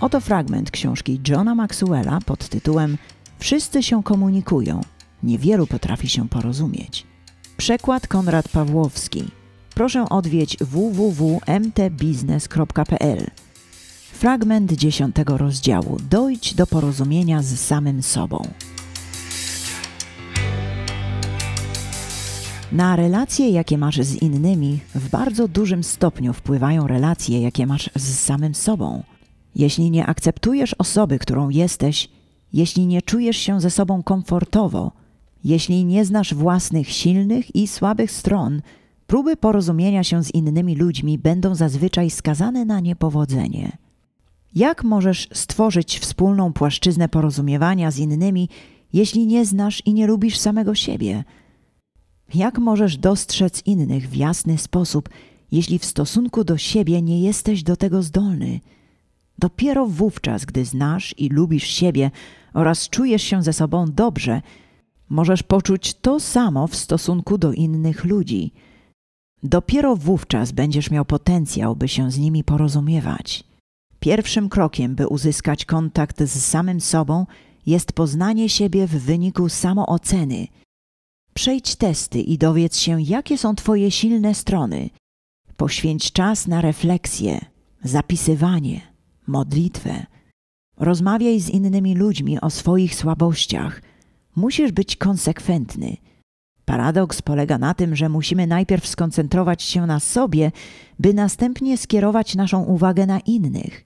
Oto fragment książki Johna Maxwella pod tytułem Wszyscy się komunikują, niewielu potrafi się porozumieć. Przekład Konrad Pawłowski. Proszę odwiedź www.mtbiznes.pl. Fragment dziesiątego rozdziału. Dojdź do porozumienia z samym sobą. Na relacje, jakie masz z innymi, w bardzo dużym stopniu wpływają relacje, jakie masz z samym sobą. Jeśli nie akceptujesz osoby, którą jesteś, jeśli nie czujesz się ze sobą komfortowo, jeśli nie znasz własnych silnych i słabych stron, próby porozumienia się z innymi ludźmi będą zazwyczaj skazane na niepowodzenie. Jak możesz stworzyć wspólną płaszczyznę porozumiewania z innymi, jeśli nie znasz i nie lubisz samego siebie? Jak możesz dostrzec innych w jasny sposób, jeśli w stosunku do siebie nie jesteś do tego zdolny? Dopiero wówczas, gdy znasz i lubisz siebie oraz czujesz się ze sobą dobrze, możesz poczuć to samo w stosunku do innych ludzi. Dopiero wówczas będziesz miał potencjał, by się z nimi porozumiewać. Pierwszym krokiem, by uzyskać kontakt z samym sobą, jest poznanie siebie w wyniku samooceny. Przejdź testy i dowiedz się, jakie są Twoje silne strony. Poświęć czas na refleksję, zapisywanie, modlitwę. Rozmawiaj z innymi ludźmi o swoich słabościach. Musisz być konsekwentny. Paradoks polega na tym, że musimy najpierw skoncentrować się na sobie, by następnie skierować naszą uwagę na innych.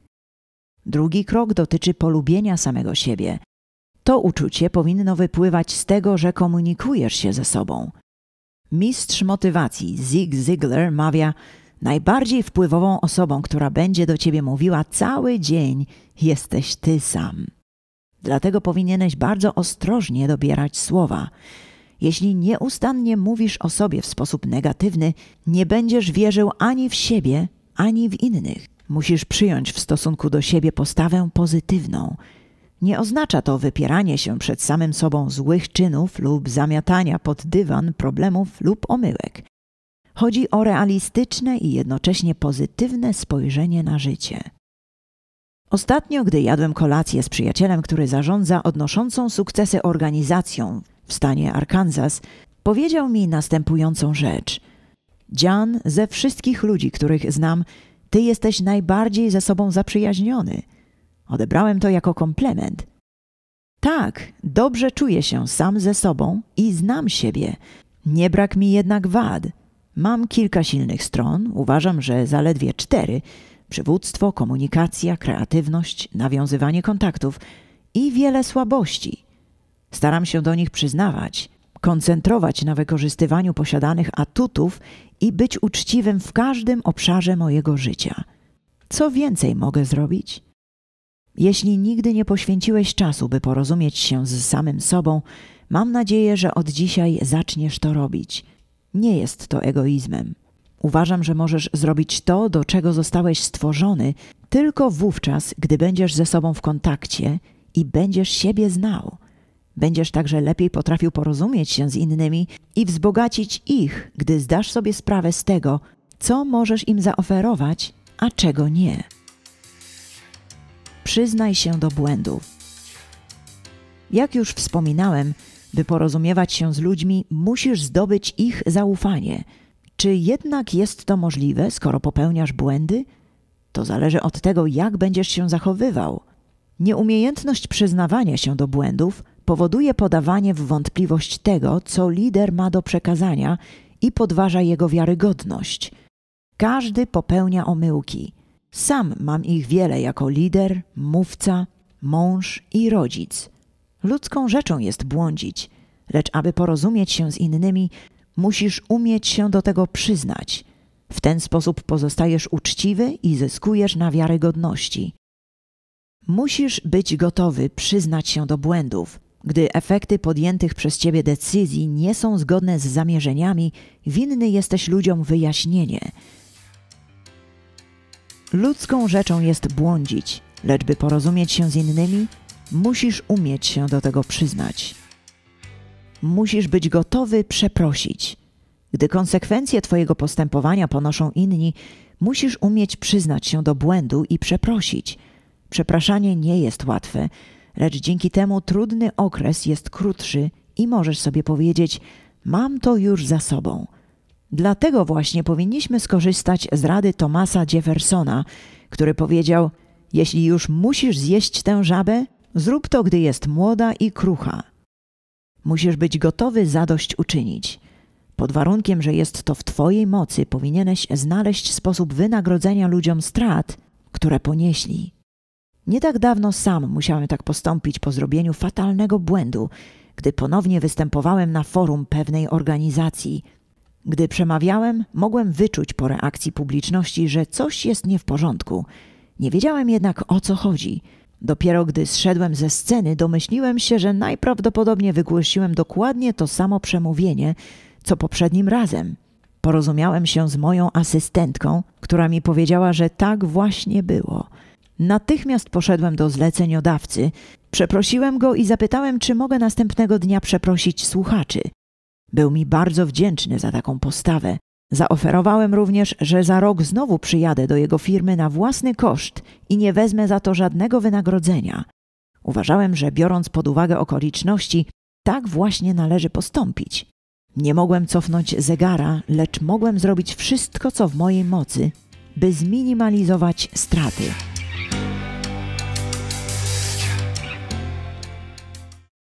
Drugi krok dotyczy polubienia samego siebie. To uczucie powinno wypływać z tego, że komunikujesz się ze sobą. Mistrz motywacji Zig Ziglar mawia: Najbardziej wpływową osobą, która będzie do ciebie mówiła cały dzień, jesteś ty sam. Dlatego powinieneś bardzo ostrożnie dobierać słowa. Jeśli nieustannie mówisz o sobie w sposób negatywny, nie będziesz wierzył ani w siebie, ani w innych. Musisz przyjąć w stosunku do siebie postawę pozytywną. Nie oznacza to wypieranie się przed samym sobą złych czynów lub zamiatania pod dywan problemów lub omyłek. Chodzi o realistyczne i jednocześnie pozytywne spojrzenie na życie. Ostatnio, gdy jadłem kolację z przyjacielem, który zarządza odnoszącą sukcesy organizacją w stanie Arkansas, powiedział mi następującą rzecz: Dzian, ze wszystkich ludzi, których znam, ty jesteś najbardziej ze sobą zaprzyjaźniony. Odebrałem to jako komplement. Tak, dobrze czuję się sam ze sobą i znam siebie. Nie brak mi jednak wad. Mam kilka silnych stron, uważam, że zaledwie cztery: przywództwo, komunikacja, kreatywność, nawiązywanie kontaktów i wiele słabości. Staram się do nich przyznawać, koncentrować na wykorzystywaniu posiadanych atutów i być uczciwym w każdym obszarze mojego życia. Co więcej mogę zrobić? Jeśli nigdy nie poświęciłeś czasu, by porozumieć się z samym sobą, mam nadzieję, że od dzisiaj zaczniesz to robić. Nie jest to egoizmem. Uważam, że możesz zrobić to, do czego zostałeś stworzony, tylko wówczas, gdy będziesz ze sobą w kontakcie i będziesz siebie znał. Będziesz także lepiej potrafił porozumieć się z innymi i wzbogacić ich, gdy zdasz sobie sprawę z tego, co możesz im zaoferować, a czego nie. Przyznaj się do błędów. Jak już wspominałem, by porozumiewać się z ludźmi, musisz zdobyć ich zaufanie. Czy jednak jest to możliwe, skoro popełniasz błędy? To zależy od tego, jak będziesz się zachowywał. Nieumiejętność przyznawania się do błędów powoduje podawanie w wątpliwość tego, co lider ma do przekazania i podważa jego wiarygodność. Każdy popełnia omyłki. Sam mam ich wiele jako lider, mówca, mąż i rodzic. Ludzką rzeczą jest błądzić, lecz aby porozumieć się z innymi, musisz umieć się do tego przyznać. W ten sposób pozostajesz uczciwy i zyskujesz na wiarygodności. Musisz być gotowy przyznać się do błędów. Gdy efekty podjętych przez ciebie decyzji nie są zgodne z zamierzeniami, winny jesteś ludziom wyjaśnienie. Ludzką rzeczą jest błądzić, lecz by porozumieć się z innymi, Musisz umieć się do tego przyznać. Musisz być gotowy przeprosić. Gdy konsekwencje Twojego postępowania ponoszą inni, musisz umieć przyznać się do błędu i przeprosić. Przepraszanie nie jest łatwe, lecz dzięki temu trudny okres jest krótszy i możesz sobie powiedzieć: Mam to już za sobą. Dlatego właśnie powinniśmy skorzystać z rady Tomasa Jeffersona, który powiedział: Jeśli już musisz zjeść tę żabę, Zrób to, gdy jest młoda i krucha. Musisz być gotowy zadość uczynić. Pod warunkiem, że jest to w Twojej mocy, powinieneś znaleźć sposób wynagrodzenia ludziom strat, które ponieśli. Nie tak dawno sam musiałem tak postąpić po zrobieniu fatalnego błędu, gdy ponownie występowałem na forum pewnej organizacji. Gdy przemawiałem, mogłem wyczuć po reakcji publiczności, że coś jest nie w porządku. Nie wiedziałem jednak o co chodzi. Dopiero gdy zszedłem ze sceny, domyśliłem się, że najprawdopodobniej wygłosiłem dokładnie to samo przemówienie, co poprzednim razem. Porozumiałem się z moją asystentką, która mi powiedziała, że tak właśnie było. Natychmiast poszedłem do zleceniodawcy, przeprosiłem go i zapytałem, czy mogę następnego dnia przeprosić słuchaczy. Był mi bardzo wdzięczny za taką postawę, Zaoferowałem również, że za rok znowu przyjadę do jego firmy na własny koszt i nie wezmę za to żadnego wynagrodzenia. Uważałem, że biorąc pod uwagę okoliczności, tak właśnie należy postąpić. Nie mogłem cofnąć zegara, lecz mogłem zrobić wszystko, co w mojej mocy, by zminimalizować straty.